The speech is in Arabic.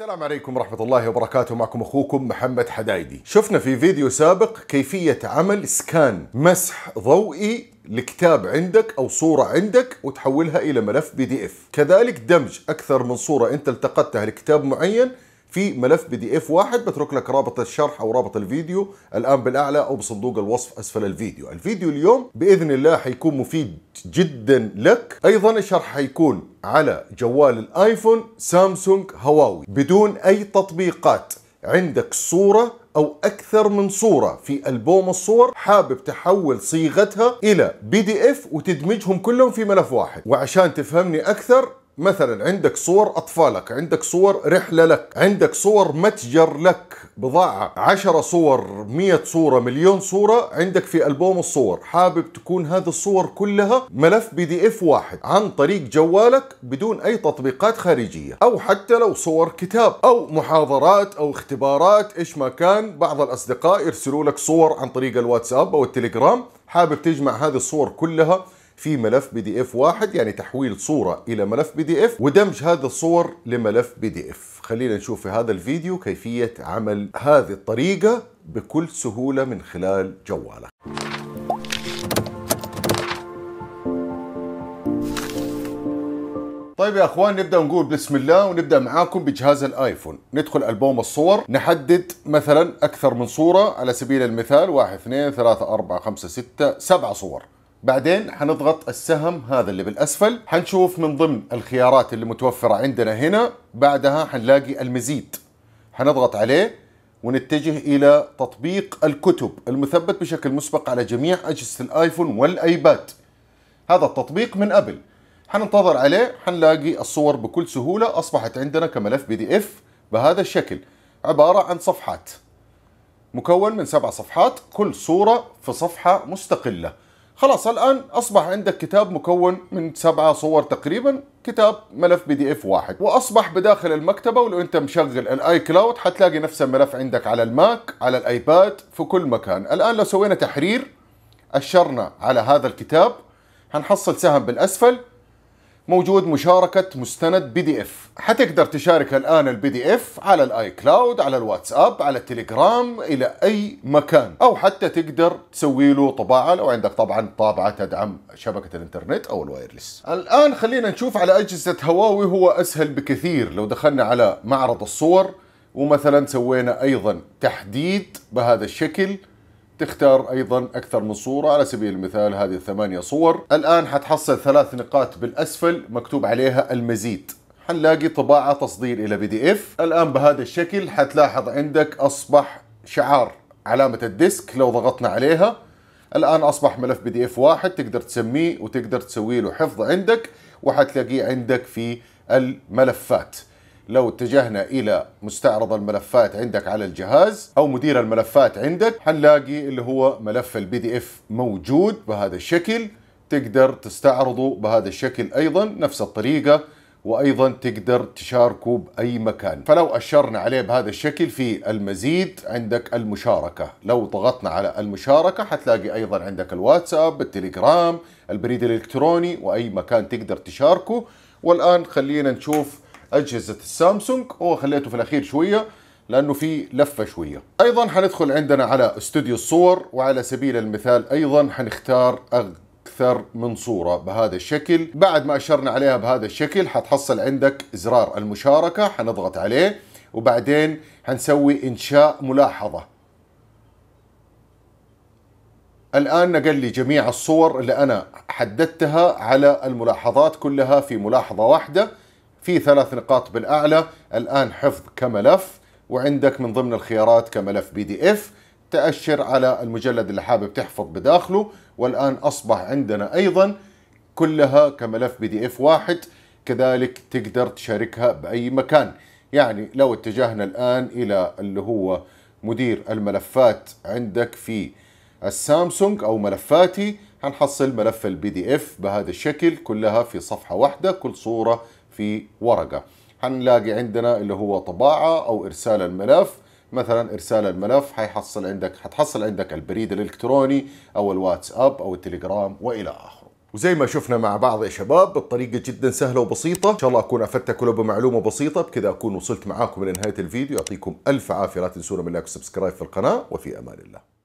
السلام عليكم ورحمة الله وبركاته معكم أخوكم محمد حدايدي شفنا في فيديو سابق كيفية عمل سكان مسح ضوئي لكتاب عندك أو صورة عندك وتحولها إلى ملف بي دي اف كذلك دمج أكثر من صورة أنت التقطتها لكتاب معين في ملف بي دي اف واحد بترك لك رابط الشرح او رابط الفيديو الان بالاعلى او بصندوق الوصف اسفل الفيديو الفيديو اليوم باذن الله حيكون مفيد جدا لك ايضا الشرح حيكون على جوال الايفون سامسونج هواوي بدون اي تطبيقات عندك صورة أو أكثر من صورة في ألبوم الصور حابب تحول صيغتها إلى بي دي إف وتدمجهم كلهم في ملف واحد وعشان تفهمني أكثر مثلا عندك صور أطفالك عندك صور رحلة لك عندك صور متجر لك بضاعة عشرة صور مية صورة مليون صورة عندك في ألبوم الصور حابب تكون هذه الصور كلها ملف بي دي اف واحد عن طريق جوالك بدون أي تطبيقات خارجية أو حتى لو صور كتاب أو محاضرات أو اختبارات إيش ما كان بعض الأصدقاء يرسلوا لك صور عن طريق الواتساب أو التليجرام حابب تجمع هذه الصور كلها في ملف بي دي اف واحد يعني تحويل صورة إلى ملف بي دي اف ودمج هذه الصور لملف بي دي اف خلينا نشوف في هذا الفيديو كيفية عمل هذه الطريقة بكل سهولة من خلال جوالك طيب يا اخوان نبدا نقول بسم الله ونبدا معاكم بجهاز الايفون ندخل البوم الصور نحدد مثلا اكثر من صوره على سبيل المثال 1 2 3 4 5 6 7 صور بعدين حنضغط السهم هذا اللي بالاسفل حنشوف من ضمن الخيارات اللي متوفره عندنا هنا بعدها حنلاقي المزيد حنضغط عليه ونتجه الى تطبيق الكتب المثبت بشكل مسبق على جميع اجهزه الايفون والايباد هذا التطبيق من ابل حننتظر عليه حنلاقي الصور بكل سهوله اصبحت عندنا كملف بي دي اف بهذا الشكل عباره عن صفحات مكون من سبع صفحات كل صوره في صفحه مستقله خلاص الآن أصبح عندك كتاب مكون من سبعة صور تقريبا كتاب ملف بي دي اف واحد واصبح بداخل المكتبه ولو انت مشغل الاي كلاود حتلاقي نفس الملف عندك على الماك على الايباد في كل مكان الان لو سوينا تحرير اشرنا على هذا الكتاب حنحصل سهم بالاسفل موجود مشاركة مستند بي دي اف حتقدر تشارك الآن البي دي اف على الاي كلاود على الواتساب على التليجرام إلى أي مكان أو حتى تقدر تسوي له طباعة لو عندك طبعا طابعة تدعم شبكة الانترنت أو الوايرلس الآن خلينا نشوف على أجهزة هواوي هو أسهل بكثير لو دخلنا على معرض الصور ومثلا سوينا أيضا تحديد بهذا الشكل تختار ايضا اكثر من صوره على سبيل المثال هذه الثمانيه صور الان حتحصل ثلاث نقاط بالاسفل مكتوب عليها المزيد حنلاقي طباعه تصدير الى بي دي اف الان بهذا الشكل حتلاحظ عندك اصبح شعار علامه الديسك لو ضغطنا عليها الان اصبح ملف بي دي اف واحد تقدر تسميه وتقدر تسوي له حفظ عندك وحتلاقيه عندك في الملفات لو اتجهنا إلى مستعرض الملفات عندك على الجهاز أو مدير الملفات عندك حنلاقي اللي هو ملف البي دي اف موجود بهذا الشكل تقدر تستعرضه بهذا الشكل أيضا نفس الطريقة وايضا تقدر تشاركه باي مكان فلو اشرنا عليه بهذا الشكل في المزيد عندك المشاركه لو ضغطنا على المشاركه حتلاقي ايضا عندك الواتساب التليجرام البريد الالكتروني واي مكان تقدر تشاركه والان خلينا نشوف اجهزه السامسونج هو خليته في الاخير شويه لانه في لفه شويه ايضا حندخل عندنا على استوديو الصور وعلى سبيل المثال ايضا حنختار اكثر من صوره بهذا الشكل بعد ما اشرنا عليها بهذا الشكل حتحصل عندك زرار المشاركه حنضغط عليه وبعدين حنسوي انشاء ملاحظه الآن نقل لي جميع الصور اللي أنا حددتها على الملاحظات كلها في ملاحظة واحدة في ثلاث نقاط بالأعلى الآن حفظ كملف وعندك من ضمن الخيارات كملف بي دي اف تأشر على المجلد اللي حابب تحفظ بداخله والآن أصبح عندنا أيضا كلها كملف بي دي اف واحد كذلك تقدر تشاركها بأي مكان يعني لو اتجهنا الآن إلى اللي هو مدير الملفات عندك في السامسونج أو ملفاتي هنحصل ملف البي دي اف بهذا الشكل كلها في صفحة واحدة كل صورة في ورقة هنلاقي عندنا اللي هو طباعة أو إرسال الملف مثلا ارسال الملف حيحصل عندك حتحصل عندك البريد الالكتروني او الواتساب او التليجرام والى اخره وزي ما شفنا مع بعض يا شباب الطريقة جدا سهلة وبسيطة إن شاء الله أكون أفدتك ولو بمعلومة بسيطة بكذا أكون وصلت معاكم لنهاية الفيديو يعطيكم ألف عافية لا تنسونا من لايك وسبسكرايب في القناة وفي أمان الله